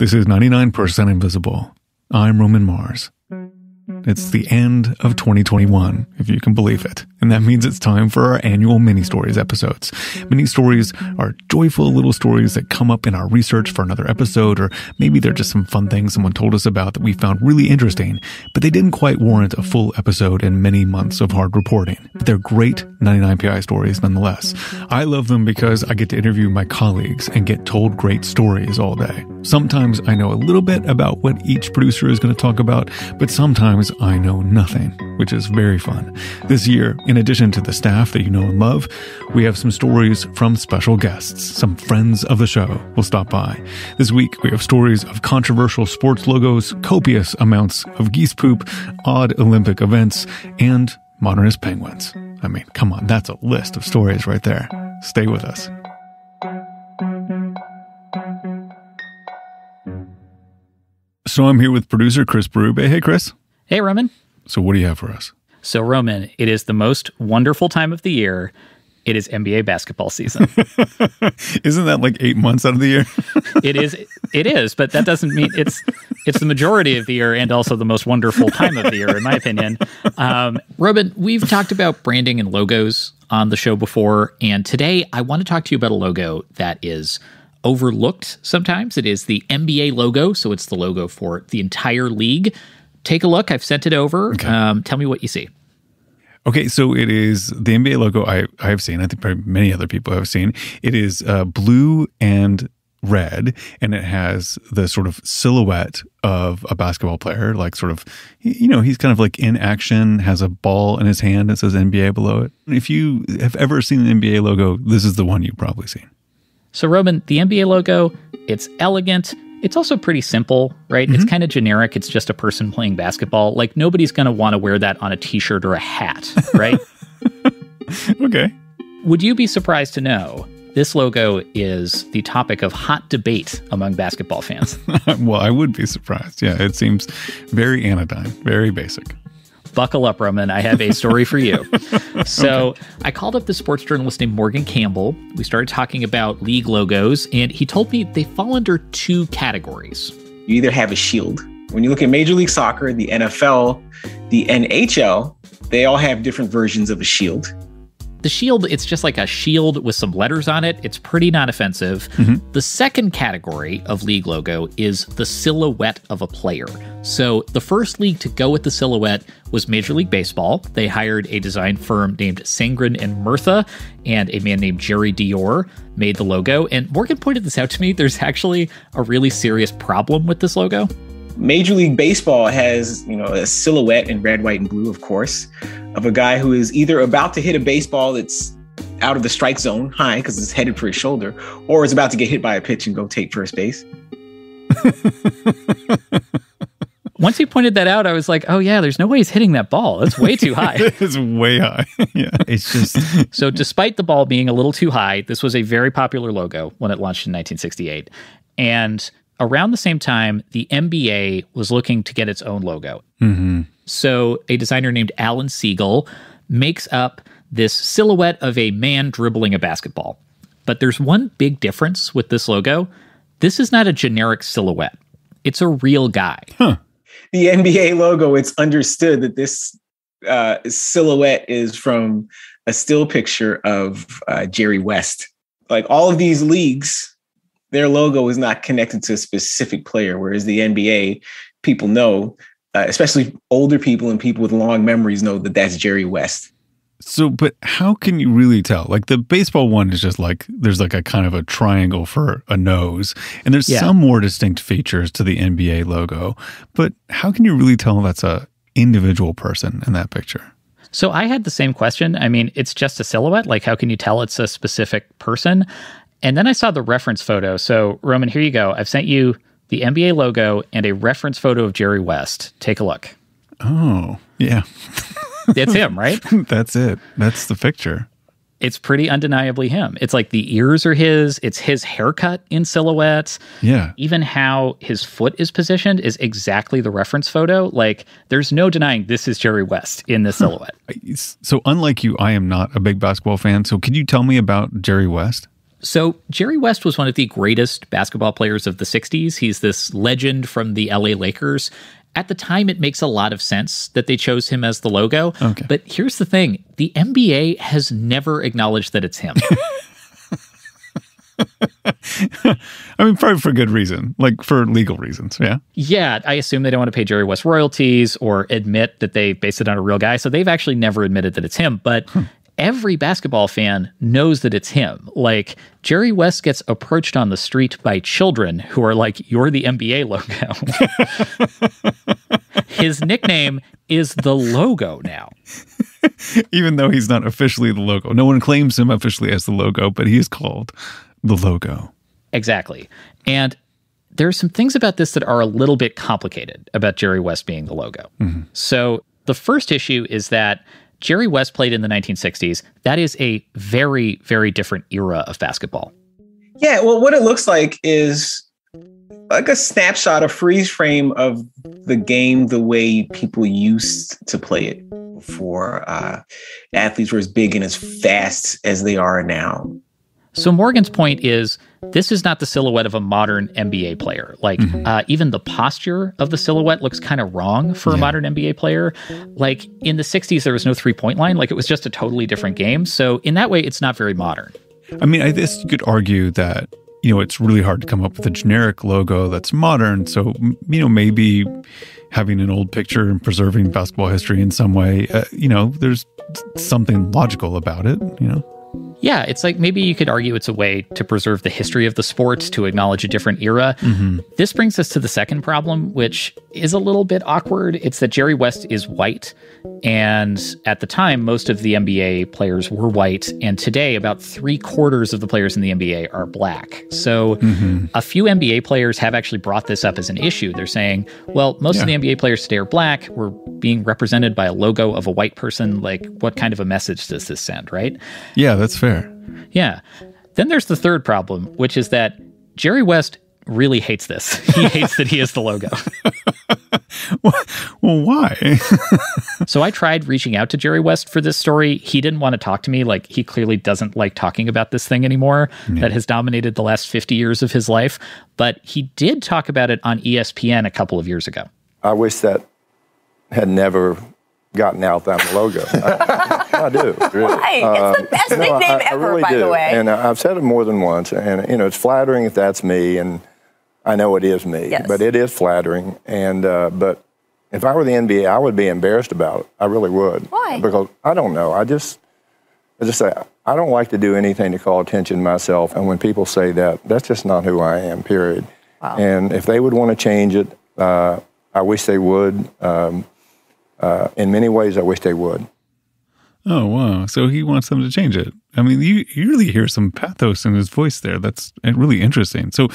This is 99% Invisible. I'm Roman Mars. It's the end of 2021, if you can believe it. And that means it's time for our annual mini stories episodes. Mini stories are joyful little stories that come up in our research for another episode, or maybe they're just some fun things someone told us about that we found really interesting, but they didn't quite warrant a full episode and many months of hard reporting. But they're great 99pi stories nonetheless. I love them because I get to interview my colleagues and get told great stories all day. Sometimes I know a little bit about what each producer is going to talk about, but sometimes I Know Nothing, which is very fun. This year, in addition to the staff that you know and love, we have some stories from special guests. Some friends of the show will stop by. This week, we have stories of controversial sports logos, copious amounts of geese poop, odd Olympic events, and modernist penguins. I mean, come on, that's a list of stories right there. Stay with us. So I'm here with producer Chris Berube. Hey, Chris. Hey, Roman. So, what do you have for us? So, Roman, it is the most wonderful time of the year. It is NBA basketball season. Isn't that like eight months out of the year? it is. It is, but that doesn't mean it's it's the majority of the year and also the most wonderful time of the year, in my opinion. Um, Robin, we've talked about branding and logos on the show before, and today I want to talk to you about a logo that is overlooked sometimes. It is the NBA logo, so it's the logo for the entire league take a look. I've sent it over. Okay. Um, tell me what you see. Okay, so it is the NBA logo I, I've seen. I think many other people have seen. It is uh, blue and red, and it has the sort of silhouette of a basketball player, like sort of, you know, he's kind of like in action, has a ball in his hand that says NBA below it. If you have ever seen the NBA logo, this is the one you've probably seen. So, Roman, the NBA logo, it's elegant, it's also pretty simple, right? Mm-hmm. It's kind of generic. It's just a person playing basketball. Like nobody's going to want to wear that on a t-shirt or a hat, right? okay. Would you be surprised to know this logo is the topic of hot debate among basketball fans? well, I would be surprised. Yeah, it seems very anodyne, very basic. Buckle up, Roman. I have a story for you. So okay. I called up the sports journalist named Morgan Campbell. We started talking about league logos, and he told me they fall under two categories. You either have a shield. When you look at Major League Soccer, the NFL, the NHL, they all have different versions of a shield. The shield, it's just like a shield with some letters on it. It's pretty non offensive. Mm-hmm. The second category of league logo is the silhouette of a player. So the first league to go with the silhouette was Major League Baseball. They hired a design firm named Sangren and Mirtha, and a man named Jerry Dior made the logo. And Morgan pointed this out to me. There's actually a really serious problem with this logo. Major League Baseball has, you know, a silhouette in red, white, and blue, of course, of a guy who is either about to hit a baseball that's out of the strike zone high because it's headed for his shoulder, or is about to get hit by a pitch and go take first base. Once he pointed that out, I was like, "Oh yeah, there's no way he's hitting that ball. That's way too high. it's way high. yeah, it's just so. Despite the ball being a little too high, this was a very popular logo when it launched in 1968, and around the same time, the MBA was looking to get its own logo. Mm-hmm. So a designer named Alan Siegel makes up this silhouette of a man dribbling a basketball. But there's one big difference with this logo. This is not a generic silhouette. It's a real guy. Huh. The NBA logo, it's understood that this uh, silhouette is from a still picture of uh, Jerry West. Like all of these leagues their logo is not connected to a specific player, whereas the NBA, people know, uh, especially older people and people with long memories know that that's Jerry West. So, but how can you really tell? Like the baseball one is just like there's like a kind of a triangle for a nose, and there's yeah. some more distinct features to the NBA logo. But how can you really tell that's a individual person in that picture? So I had the same question. I mean, it's just a silhouette. Like, how can you tell it's a specific person? And then I saw the reference photo. So, Roman, here you go. I've sent you the NBA logo and a reference photo of Jerry West. Take a look. Oh, yeah. That's him, right? That's it. That's the picture. It's pretty undeniably him. It's like the ears are his, it's his haircut in silhouettes. Yeah. Even how his foot is positioned is exactly the reference photo. Like, there's no denying this is Jerry West in the silhouette. So, unlike you, I am not a big basketball fan. So, could you tell me about Jerry West? So, Jerry West was one of the greatest basketball players of the 60s. He's this legend from the LA Lakers. At the time, it makes a lot of sense that they chose him as the logo. Okay. But here's the thing the NBA has never acknowledged that it's him. I mean, probably for good reason, like for legal reasons. Yeah. Yeah. I assume they don't want to pay Jerry West royalties or admit that they based it on a real guy. So they've actually never admitted that it's him. But hmm every basketball fan knows that it's him. Like Jerry West gets approached on the street by children who are like, "You're the NBA logo." His nickname is the logo now. Even though he's not officially the logo. No one claims him officially as the logo, but he is called the logo. Exactly. And there are some things about this that are a little bit complicated about Jerry West being the logo. Mm-hmm. So the first issue is that Jerry West played in the 1960s. That is a very, very different era of basketball. Yeah, well, what it looks like is like a snapshot, a freeze frame of the game the way people used to play it before uh, athletes were as big and as fast as they are now. So Morgan's point is this is not the silhouette of a modern NBA player. Like mm-hmm. uh, even the posture of the silhouette looks kind of wrong for yeah. a modern NBA player. Like in the 60s there was no three-point line, like it was just a totally different game. So in that way it's not very modern. I mean, I guess you could argue that you know, it's really hard to come up with a generic logo that's modern. So, you know, maybe having an old picture and preserving basketball history in some way, uh, you know, there's something logical about it, you know yeah, it's like maybe you could argue it's a way to preserve the history of the sport, to acknowledge a different era. Mm-hmm. This brings us to the second problem, which is a little bit awkward. It's that Jerry West is white. And at the time, most of the NBA players were white. And today, about three quarters of the players in the NBA are black. So mm-hmm. a few NBA players have actually brought this up as an issue. They're saying, well, most yeah. of the NBA players today are black. We're being represented by a logo of a white person. Like, what kind of a message does this send, right? Yeah, that's fair. Yeah. Then there's the third problem, which is that Jerry West really hates this. He hates that he is the logo. well, why? so I tried reaching out to Jerry West for this story. He didn't want to talk to me. Like, he clearly doesn't like talking about this thing anymore yeah. that has dominated the last 50 years of his life. But he did talk about it on ESPN a couple of years ago. I wish that had never gotten out that logo. I do. Really. Why? it's the um, best nickname I, ever, I really by do. the way. And uh, I've said it more than once, and you know it's flattering if that's me, and I know it is me, yes. but it is flattering. And uh, but if I were the NBA, I would be embarrassed about it. I really would. Why? Because I don't know. I just, I just say I don't like to do anything to call attention to myself. And when people say that, that's just not who I am. Period. Wow. And if they would want to change it, uh, I wish they would. Um, uh, in many ways, I wish they would. Oh wow! So he wants them to change it. I mean, you you really hear some pathos in his voice there. That's eh, really interesting. So,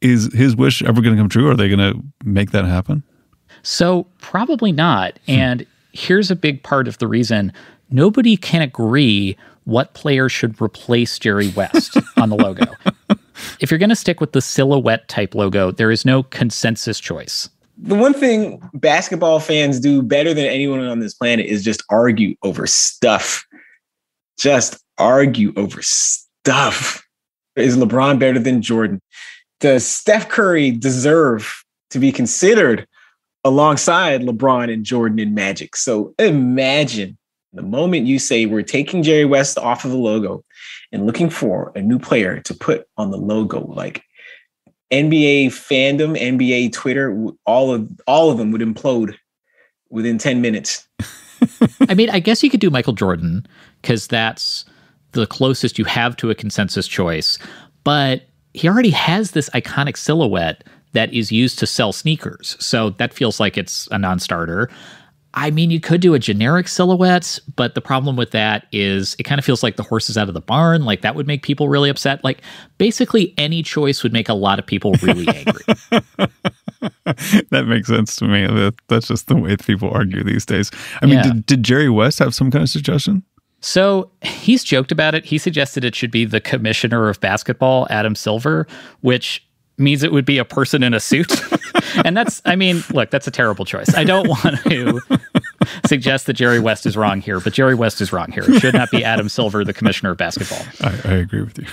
is his wish ever going to come true? Are they going to make that happen? So probably not. Hmm. And here's a big part of the reason nobody can agree what player should replace Jerry West on the logo. If you're going to stick with the silhouette type logo, there is no consensus choice the one thing basketball fans do better than anyone on this planet is just argue over stuff. Just argue over stuff. Is LeBron better than Jordan? Does Steph Curry deserve to be considered alongside LeBron and Jordan and Magic? So imagine the moment you say we're taking Jerry West off of the logo and looking for a new player to put on the logo, like NBA fandom, NBA Twitter, all of all of them would implode within 10 minutes. I mean, I guess you could do Michael Jordan cuz that's the closest you have to a consensus choice, but he already has this iconic silhouette that is used to sell sneakers. So that feels like it's a non-starter. I mean, you could do a generic silhouette, but the problem with that is it kind of feels like the horse is out of the barn. Like that would make people really upset. Like basically any choice would make a lot of people really angry. that makes sense to me. That, that's just the way people argue these days. I mean, yeah. did, did Jerry West have some kind of suggestion? So he's joked about it. He suggested it should be the commissioner of basketball, Adam Silver, which means it would be a person in a suit. and that's, I mean, look, that's a terrible choice. I don't want to suggest that Jerry West is wrong here, but Jerry West is wrong here. It should not be Adam Silver, the commissioner of basketball. I, I agree with you.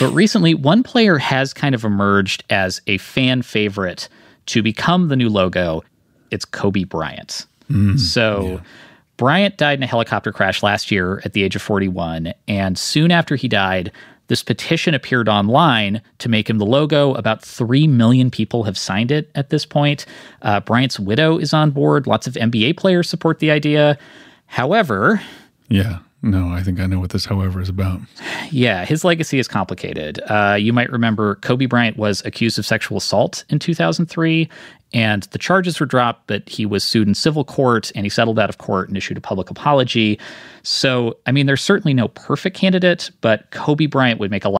But recently, one player has kind of emerged as a fan favorite to become the new logo. It's Kobe Bryant. Mm, so. Yeah. Bryant died in a helicopter crash last year at the age of 41. And soon after he died, this petition appeared online to make him the logo. About 3 million people have signed it at this point. Uh, Bryant's widow is on board. Lots of NBA players support the idea. However, yeah. No, I think I know what this, however, is about. Yeah, his legacy is complicated. Uh, you might remember Kobe Bryant was accused of sexual assault in 2003, and the charges were dropped, but he was sued in civil court and he settled out of court and issued a public apology. So, I mean, there's certainly no perfect candidate, but Kobe Bryant would make a lot